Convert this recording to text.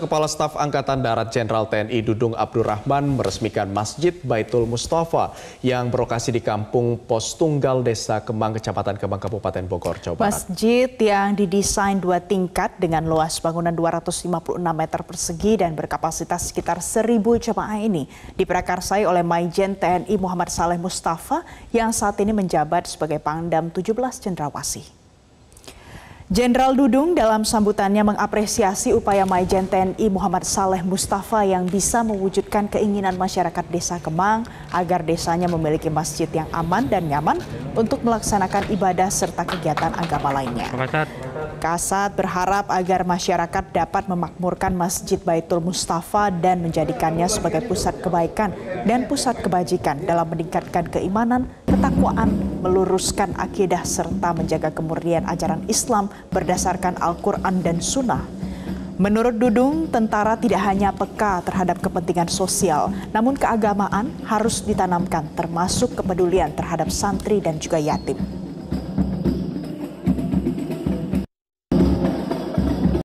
Kepala Staf Angkatan Darat Jenderal TNI Dudung Abdurrahman meresmikan Masjid Baitul Mustafa yang berlokasi di Kampung Pos Tunggal Desa Kemang, Kecamatan Kemang, Kabupaten Bogor, Jawa Barat. Masjid yang didesain dua tingkat dengan luas bangunan 256 meter persegi dan berkapasitas sekitar 1.000 jemaah ini diprakarsai oleh Maijen TNI Muhammad Saleh Mustafa yang saat ini menjabat sebagai Pangdam 17 Cendrawasih. Jenderal Dudung dalam sambutannya mengapresiasi upaya Majen TNI Muhammad Saleh Mustafa yang bisa mewujudkan keinginan masyarakat Desa Kemang agar desanya memiliki masjid yang aman dan nyaman untuk melaksanakan ibadah serta kegiatan agama lainnya. Kasat berharap agar masyarakat dapat memakmurkan Masjid Baitul Mustafa dan menjadikannya sebagai pusat kebaikan dan pusat kebajikan dalam meningkatkan keimanan ketakwaan, meluruskan akidah, serta menjaga kemurnian ajaran Islam berdasarkan Al-Quran dan Sunnah. Menurut Dudung, tentara tidak hanya peka terhadap kepentingan sosial, namun keagamaan harus ditanamkan termasuk kepedulian terhadap santri dan juga yatim.